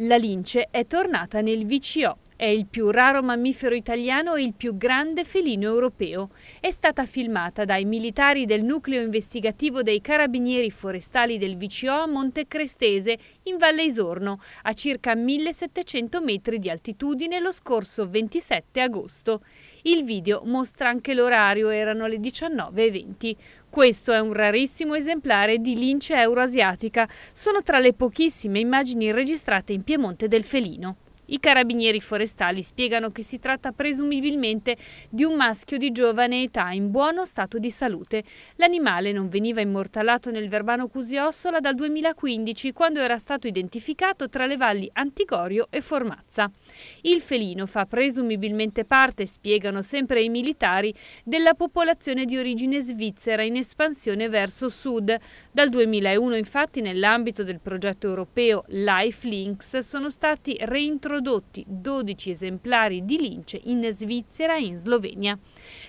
La Lince è tornata nel VCO. È il più raro mammifero italiano e il più grande felino europeo. È stata filmata dai militari del nucleo investigativo dei carabinieri forestali del VCO Monte Crestese in Valle Isorno, a circa 1700 metri di altitudine lo scorso 27 agosto. Il video mostra anche l'orario, erano le 19.20. Questo è un rarissimo esemplare di lince euroasiatica, sono tra le pochissime immagini registrate in Piemonte del felino. I carabinieri forestali spiegano che si tratta presumibilmente di un maschio di giovane età in buono stato di salute. L'animale non veniva immortalato nel Verbano Cusiossola dal 2015 quando era stato identificato tra le valli Antigorio e Formazza. Il felino fa presumibilmente parte, spiegano sempre i militari, della popolazione di origine svizzera in espansione verso sud. Dal 2001 infatti nell'ambito del progetto europeo Life Links sono stati reintrodotti prodotti 12 esemplari di lince in Svizzera e in Slovenia.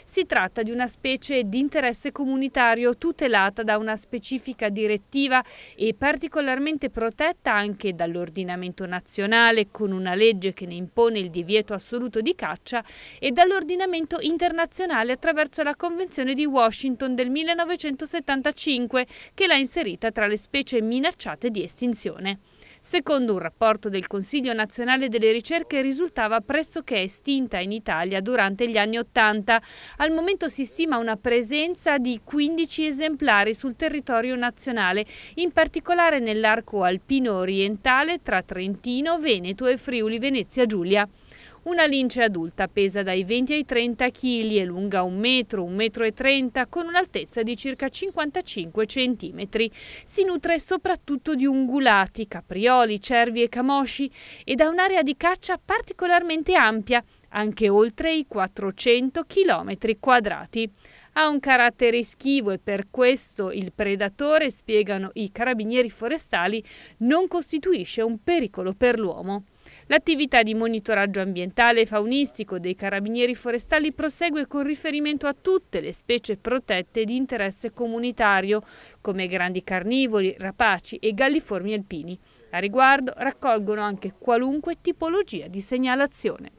Si tratta di una specie di interesse comunitario tutelata da una specifica direttiva e particolarmente protetta anche dall'ordinamento nazionale con una legge che ne impone il divieto assoluto di caccia e dall'ordinamento internazionale attraverso la Convenzione di Washington del 1975 che l'ha inserita tra le specie minacciate di estinzione. Secondo un rapporto del Consiglio nazionale delle ricerche risultava pressoché estinta in Italia durante gli anni Ottanta. Al momento si stima una presenza di 15 esemplari sul territorio nazionale, in particolare nell'arco alpino orientale tra Trentino, Veneto e Friuli Venezia Giulia. Una lince adulta pesa dai 20 ai 30 kg e lunga 1 metro, 1,30 metro e 30, con un'altezza di circa 55 cm. Si nutre soprattutto di ungulati, caprioli, cervi e camosci ed ha un'area di caccia particolarmente ampia, anche oltre i 400 km quadrati. Ha un carattere schivo e per questo il predatore, spiegano i carabinieri forestali, non costituisce un pericolo per l'uomo. L'attività di monitoraggio ambientale e faunistico dei carabinieri forestali prosegue con riferimento a tutte le specie protette di interesse comunitario, come grandi carnivori, rapaci e galliformi alpini. A riguardo raccolgono anche qualunque tipologia di segnalazione.